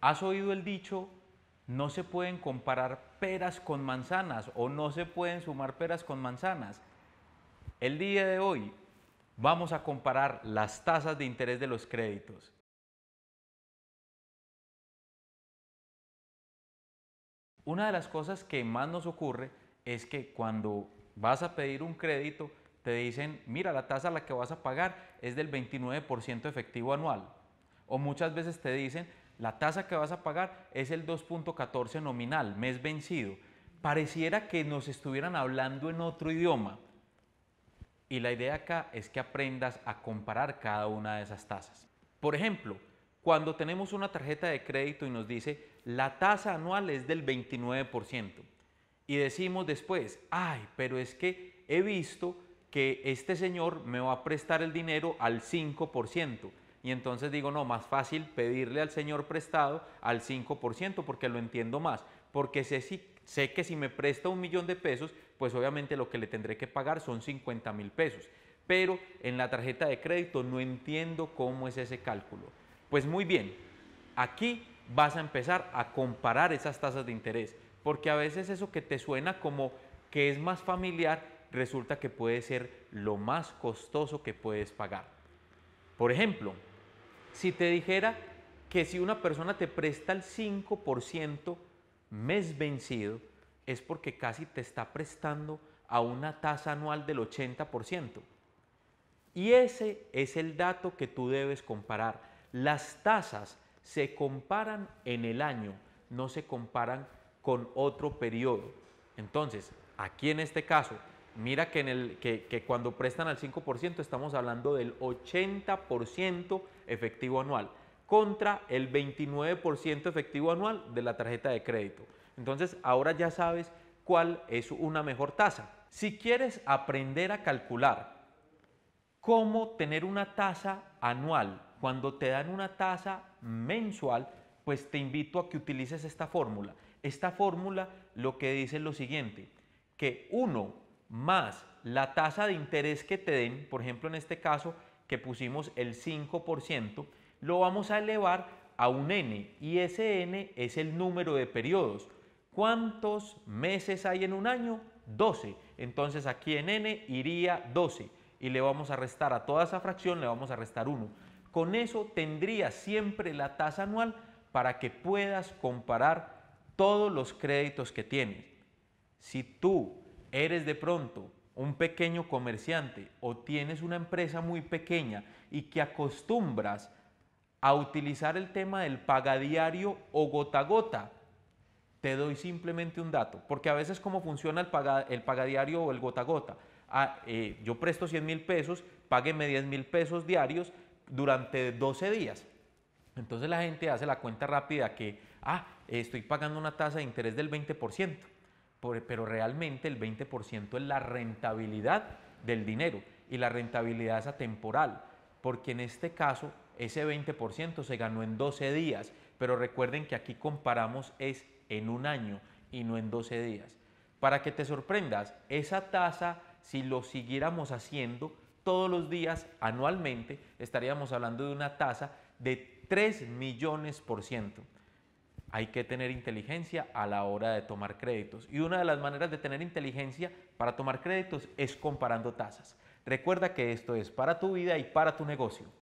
¿Has oído el dicho, no se pueden comparar peras con manzanas o no se pueden sumar peras con manzanas? El día de hoy vamos a comparar las tasas de interés de los créditos. Una de las cosas que más nos ocurre es que cuando vas a pedir un crédito, te dicen, mira, la tasa a la que vas a pagar es del 29% efectivo anual. O muchas veces te dicen, la tasa que vas a pagar es el 2.14 nominal, mes vencido. Pareciera que nos estuvieran hablando en otro idioma. Y la idea acá es que aprendas a comparar cada una de esas tasas. Por ejemplo, cuando tenemos una tarjeta de crédito y nos dice la tasa anual es del 29% y decimos después, ay, pero es que he visto que este señor me va a prestar el dinero al 5% y entonces digo, no, más fácil pedirle al señor prestado al 5% porque lo entiendo más, porque sé, sé que si me presta un millón de pesos, pues obviamente lo que le tendré que pagar son 50 mil pesos, pero en la tarjeta de crédito no entiendo cómo es ese cálculo. Pues muy bien, aquí vas a empezar a comparar esas tasas de interés, porque a veces eso que te suena como que es más familiar, resulta que puede ser lo más costoso que puedes pagar. Por ejemplo, si te dijera que si una persona te presta el 5% mes vencido, es porque casi te está prestando a una tasa anual del 80%. Y ese es el dato que tú debes comparar. Las tasas se comparan en el año, no se comparan con otro periodo. Entonces, aquí en este caso, mira que, en el, que cuando prestan al 5% estamos hablando del 80% efectivo anual contra el 29% efectivo anual de la tarjeta de crédito. Entonces ahora ya sabes cuál es una mejor tasa. Si quieres aprender a calcular cómo tener una tasa anual cuando te dan una tasa mensual, pues te invito a que utilices esta fórmula. Esta fórmula lo que dice es lo siguiente, que 1 más la tasa de interés que te den, por ejemplo en este caso que pusimos el 5%, lo vamos a elevar a un n y ese n es el número de periodos. ¿Cuántos meses hay en un año? 12. Entonces aquí en n iría 12 y le vamos a restar a toda esa fracción, le vamos a restar 1. Con eso tendría siempre la tasa anual para que puedas comparar todos los créditos que tienes. Si tú eres de pronto un pequeño comerciante o tienes una empresa muy pequeña y que acostumbras a utilizar el tema del pagadiario o gota a gota, te doy simplemente un dato, porque a veces cómo funciona el, pagadiario o el gota a gota. Ah, eh, yo presto 100 mil pesos, págueme 10 mil pesos diarios durante 12 días. Entonces la gente hace la cuenta rápida que, ah, estoy pagando una tasa de interés del 20% pero realmente el 20% es la rentabilidad del dinero y la rentabilidad es atemporal, porque en este caso ese 20% se ganó en 12 días, pero recuerden que aquí comparamos es en un año y no en 12 días. Para que te sorprendas, esa tasa, si lo siguiéramos haciendo todos los días anualmente, estaríamos hablando de una tasa de 3 millones por ciento hay que tener inteligencia a la hora de tomar créditos. Y una de las maneras de tener inteligencia para tomar créditos es comparando tasas. Recuerda que esto es para tu vida y para tu negocio.